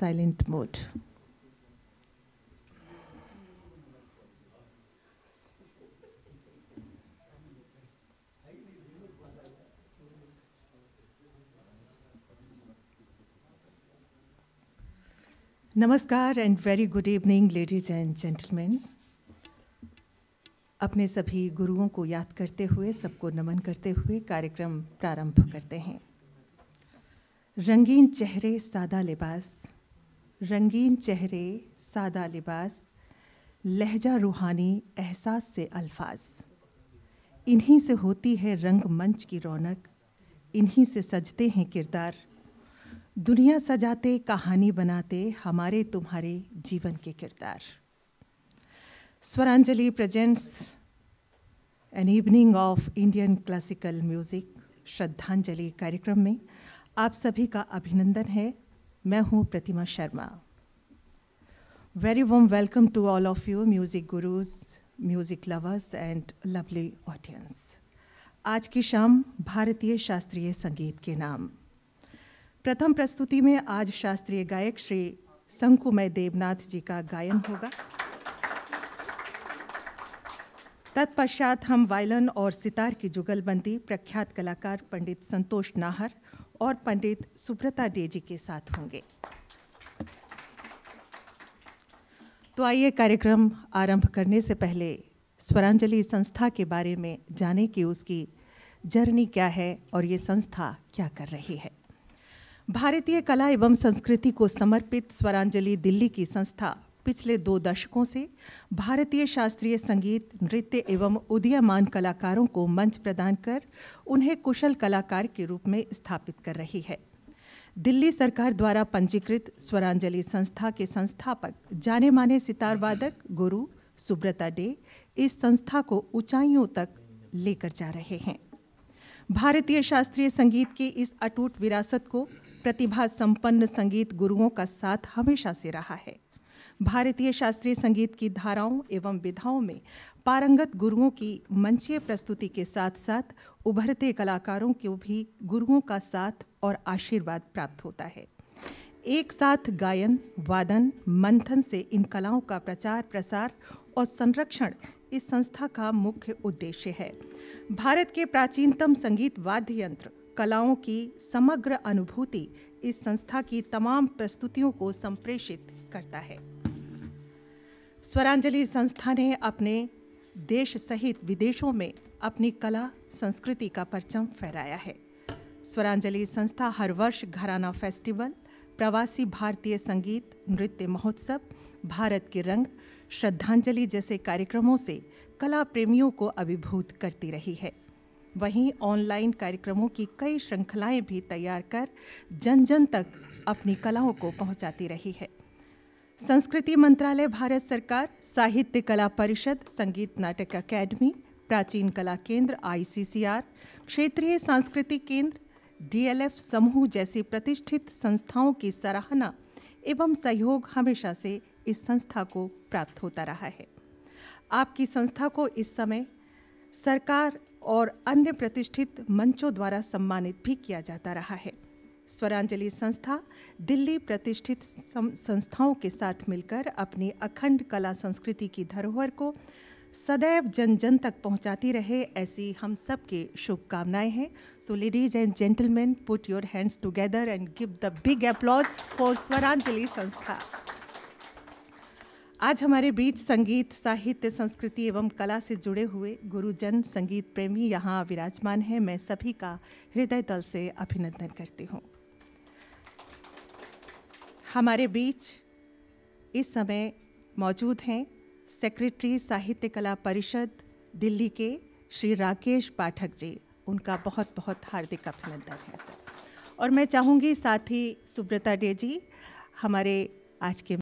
silent mode. नमस्कार and very good evening ladies and gentleman अपने सभी गुरुओं को याद करते हुए सबको नमन करते हुए कार्यक्रम प्रारंभ करते हैं रंगीन चेहरे सादा लिबास रंगीन चेहरे सादा लिबास लहजा रूहानी एहसास से अल्फाज इन्हीं से होती है रंग मंच की रौनक इन्हीं से सजते हैं किरदार दुनिया सजाते कहानी बनाते हमारे तुम्हारे जीवन के किरदार Swaranjali presents an evening of Indian classical music श्रद्धांजलि कार्यक्रम में आप सभी का अभिनंदन है मैं हूँ Pratima Sharma very warm welcome to all of you music gurus music lovers and lovely audience आज की शाम भारतीय शास्त्रीय संगीत के नाम प्रथम प्रस्तुति में आज शास्त्रीय गायक श्री शंकुमय देवनाथ जी का गायन होगा तत्पश्चात हम वायलन और सितार की जुगलबंदी प्रख्यात कलाकार पंडित संतोष नाहर और पंडित सुब्रता डे जी के साथ होंगे तो आइए कार्यक्रम आरंभ करने से पहले स्वरांजलि संस्था के बारे में जाने की उसकी जर्नी क्या है और ये संस्था क्या कर रही है भारतीय कला एवं संस्कृति को समर्पित स्वरांजलि दिल्ली की संस्था पिछले दो दशकों से भारतीय शास्त्रीय संगीत नृत्य एवं उदीयमान कलाकारों को मंच प्रदान कर उन्हें कुशल कलाकार के रूप में स्थापित कर रही है दिल्ली सरकार द्वारा पंजीकृत स्वरांजलि संस्था के संस्थापक जाने माने सितार वादक गुरु सुब्रता डे इस संस्था को ऊंचाइयों तक लेकर जा रहे हैं भारतीय शास्त्रीय संगीत की इस अटूट विरासत को प्रतिभा संपन्न संगीत गुरुओं का साथ हमेशा से रहा है भारतीय शास्त्रीय संगीत की धाराओं एवं विधाओं में पारंगत गुरुओं की मंचीय प्रस्तुति के साथ साथ उभरते कलाकारों को भी गुरुओं का साथ और आशीर्वाद प्राप्त होता है एक साथ गायन वादन मंथन से इन कलाओं का प्रचार प्रसार और संरक्षण इस संस्था का मुख्य उद्देश्य है भारत के प्राचीनतम संगीत वाद्य यंत्र कलाओं की समग्र अनुभूति इस संस्था की तमाम प्रस्तुतियों को संप्रेषित करता है स्वरांजलि संस्था ने अपने देश सहित विदेशों में अपनी कला संस्कृति का परचम फहराया है स्वरांजलि संस्था हर वर्ष घराना फेस्टिवल प्रवासी भारतीय संगीत नृत्य महोत्सव भारत के रंग श्रद्धांजलि जैसे कार्यक्रमों से कला प्रेमियों को अभिभूत करती रही है वहीं ऑनलाइन कार्यक्रमों की कई श्रृंखलाएं भी तैयार कर जन जन तक अपनी कलाओं को पहुंचाती रही है संस्कृति मंत्रालय भारत सरकार साहित्य कला परिषद संगीत नाटक अकेडमी प्राचीन कला केंद्र आईसीसीआर क्षेत्रीय सांस्कृतिक केंद्र डीएलएफ समूह जैसी प्रतिष्ठित संस्थाओं की सराहना एवं सहयोग हमेशा से इस संस्था को प्राप्त होता रहा है आपकी संस्था को इस समय सरकार और अन्य प्रतिष्ठित मंचों द्वारा सम्मानित भी किया जाता रहा है स्वरांजलि संस्था दिल्ली प्रतिष्ठित संस्थाओं के साथ मिलकर अपनी अखंड कला संस्कृति की धरोहर को सदैव जन जन तक पहुंचाती रहे ऐसी हम सब के शुभकामनाएं हैं so ladies and gentleman put your hands together and give the big applause for Swaranjali संस्था आज हमारे बीच संगीत साहित्य संस्कृति एवं कला से जुड़े हुए गुरुजन संगीत प्रेमी यहाँ विराजमान हैं मैं सभी का हृदय तल से अभिनंदन करती हूँ हमारे बीच इस समय मौजूद हैं सेक्रेटरी साहित्य कला परिषद दिल्ली के श्री राकेश पाठक जी उनका बहुत बहुत हार्दिक अभिनंदन है सर और मैं चाहूँगी साथ ही सुब्रता डे जी हमारे आज के